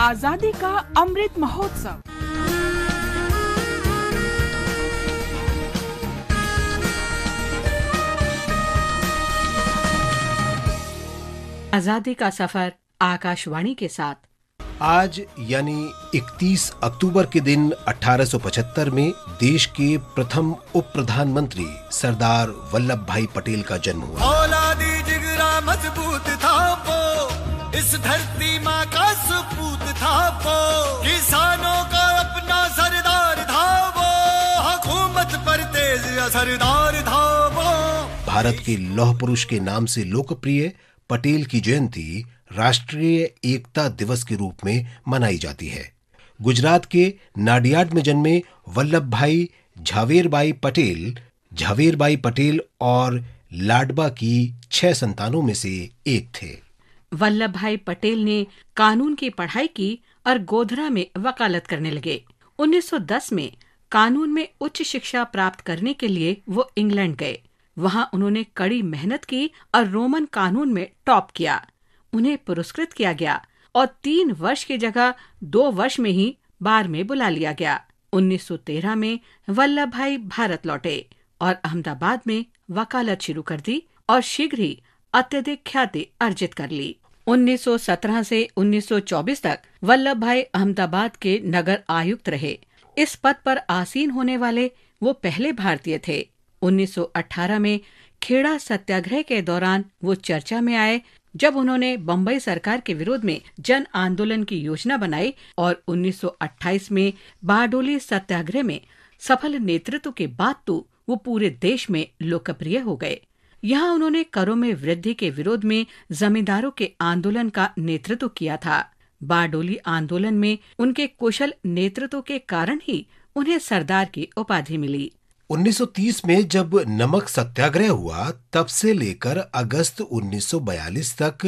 आजादी का अमृत महोत्सव आजादी का सफर आकाशवाणी के साथ आज यानी 31 अक्टूबर के दिन 1875 में देश के प्रथम उप प्रधानमंत्री सरदार वल्लभ भाई पटेल का जन्म हुआ मजबूत इस धरती माँ का सपूत था वो किसानों का अपना सरदार था वो हुकूमत पर तेज सरदार था वो भारत के लौह पुरुष के नाम से लोकप्रिय पटेल की जयंती राष्ट्रीय एकता दिवस के रूप में मनाई जाती है गुजरात के नाडियाड में जन्मे वल्लभ भाई झावेरबाई पटेल झावेरबाई पटेल और लाडबा की छह संतानों में से एक थे वल्लभ भाई पटेल ने कानून की पढ़ाई की और गोधरा में वकालत करने लगे 1910 में कानून में उच्च शिक्षा प्राप्त करने के लिए वो इंग्लैंड गए वहां उन्होंने कड़ी मेहनत की और रोमन कानून में टॉप किया उन्हें पुरस्कृत किया गया और तीन वर्ष की जगह दो वर्ष में ही बार में बुला लिया गया 1913 में वल्लभ भाई भारत लौटे और अहमदाबाद में वकालत शुरू कर दी और शीघ्र ही अत्यधिक ख्याति अर्जित कर ली 1917 से 1924 तक वल्लभ भाई अहमदाबाद के नगर आयुक्त रहे इस पद पर आसीन होने वाले वो पहले भारतीय थे 1918 में खेड़ा सत्याग्रह के दौरान वो चर्चा में आए जब उन्होंने बम्बई सरकार के विरोध में जन आंदोलन की योजना बनाई और 1928 में बारडोली सत्याग्रह में सफल नेतृत्व के बाद तो वो पूरे देश में लोकप्रिय हो गए यहां उन्होंने करों में वृद्धि के विरोध में जमींदारों के आंदोलन का नेतृत्व किया था बारडोली आंदोलन में उनके कुशल नेतृत्व के कारण ही उन्हें सरदार की उपाधि मिली 1930 में जब नमक सत्याग्रह हुआ तब से लेकर अगस्त 1942 तक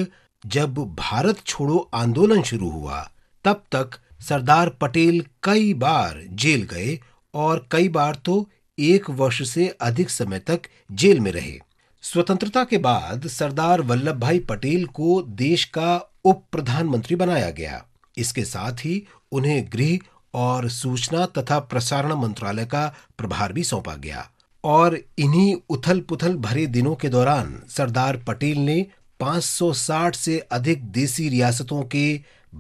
जब भारत छोड़ो आंदोलन शुरू हुआ तब तक सरदार पटेल कई बार जेल गए और कई बार तो एक वर्ष से अधिक समय तक जेल में रहे स्वतंत्रता के बाद सरदार वल्लभ भाई पटेल को देश का उप प्रधानमंत्री बनाया गया इसके साथ ही उन्हें गृह और सूचना तथा प्रसारण मंत्रालय का प्रभार भी सौंपा गया और इन्हीं उथल पुथल भरे दिनों के दौरान सरदार पटेल ने 560 से अधिक देसी रियासतों के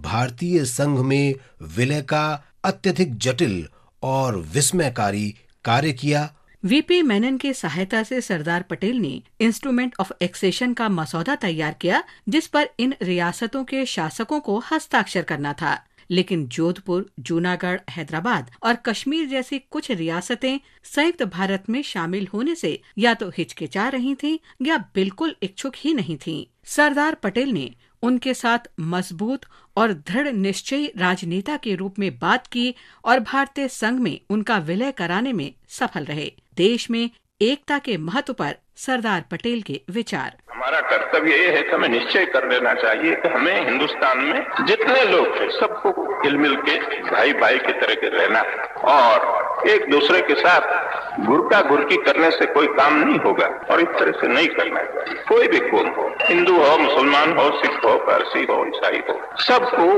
भारतीय संघ में विलय का अत्यधिक जटिल और विस्मयकारी कार्य किया वीपी मेनन के सहायता से सरदार पटेल ने इंस्ट्रूमेंट ऑफ एक्सेशन का मसौदा तैयार किया जिस पर इन रियासतों के शासकों को हस्ताक्षर करना था लेकिन जोधपुर जूनागढ़ हैदराबाद और कश्मीर जैसी कुछ रियासतें संयुक्त भारत में शामिल होने से या तो हिचकिचा रही थीं या बिल्कुल इच्छुक ही नहीं थीं। सरदार पटेल ने उनके साथ मजबूत और दृढ़ निश्चयी राजनेता के रूप में बात की और भारतीय संघ में उनका विलय कराने में सफल रहे देश में एकता के महत्व पर सरदार पटेल के विचार हमारा कर्तव्य ये है कि हमें निश्चय कर लेना चाहिए कि हमें हिंदुस्तान में जितने लोग हैं सबको हिल मिल के भाई भाई की तरह के रहना है और एक दूसरे के साथ गुरका गुरकी करने से कोई काम नहीं होगा और इस तरह से नहीं करना है कोई भी कौन हो हिंदू हो मुसलमान हो सिख हो पारसी हो ईसाई हो सबको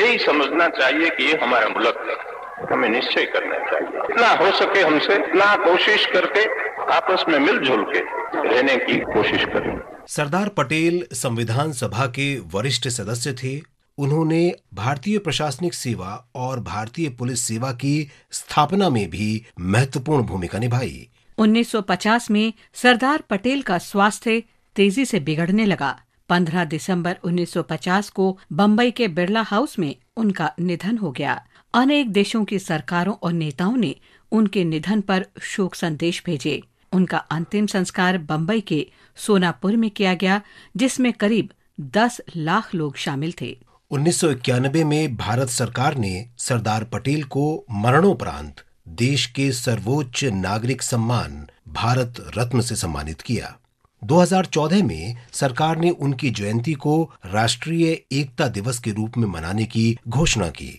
यही समझना चाहिए कि ये हमारा मुल्क है हमें निश्चय करना चाहिए इतना हो सके हमसे इतना कोशिश करके आपस में मिलजुल के रहने की कोशिश करें सरदार पटेल संविधान सभा के वरिष्ठ सदस्य थे उन्होंने भारतीय प्रशासनिक सेवा और भारतीय पुलिस सेवा की स्थापना में भी महत्वपूर्ण भूमिका निभाई 1950 में सरदार पटेल का स्वास्थ्य तेजी से बिगड़ने लगा 15 दिसंबर 1950 को बम्बई के बिरला हाउस में उनका निधन हो गया अनेक देशों की सरकारों और नेताओं ने उनके निधन पर शोक संदेश भेजे उनका अंतिम संस्कार बम्बई के सोनापुर में किया गया जिसमें करीब 10 लाख लोग शामिल थे उन्नीस में भारत सरकार ने सरदार पटेल को मरणोपरांत देश के सर्वोच्च नागरिक सम्मान भारत रत्न से सम्मानित किया 2014 में सरकार ने उनकी जयंती को राष्ट्रीय एकता दिवस के रूप में मनाने की घोषणा की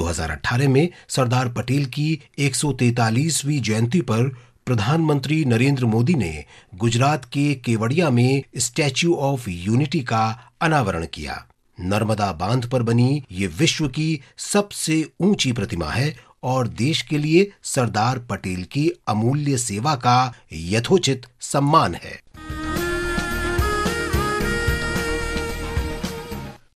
2018 में सरदार पटेल की 143वीं जयंती पर प्रधानमंत्री नरेंद्र मोदी ने गुजरात के केवड़िया में स्टैच्यू ऑफ यूनिटी का अनावरण किया नर्मदा बांध पर बनी ये विश्व की सबसे ऊंची प्रतिमा है और देश के लिए सरदार पटेल की अमूल्य सेवा का यथोचित सम्मान है